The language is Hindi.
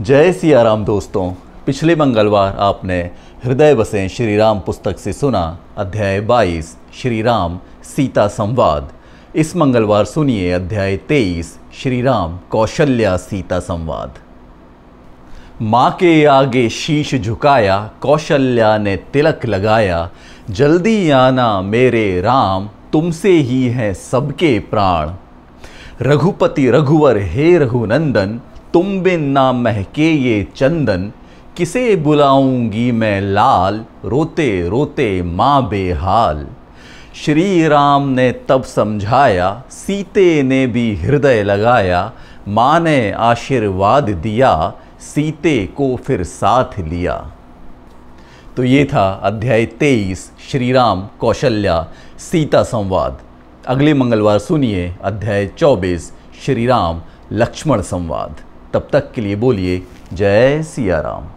जय सिया राम दोस्तों पिछले मंगलवार आपने हृदय बसें श्री राम पुस्तक से सुना अध्याय 22 श्री राम सीता संवाद इस मंगलवार सुनिए अध्याय 23 श्री राम कौशल्या सीता संवाद माँ के आगे शीश झुकाया कौशल्या ने तिलक लगाया जल्दी आना मेरे राम तुमसे ही हैं सबके प्राण रघुपति रघुवर हे रघुनंदन तुम बिन ना महके ये चंदन किसे बुलाऊंगी मैं लाल रोते रोते माँ बेहाल श्री राम ने तब समझाया सीते ने भी हृदय लगाया माँ ने आशीर्वाद दिया सीते को फिर साथ लिया तो ये था अध्याय तेईस श्री राम कौशल्या सीता संवाद अगले मंगलवार सुनिए अध्याय चौबीस श्री राम लक्ष्मण संवाद तब तक के लिए बोलिए जय सियाराम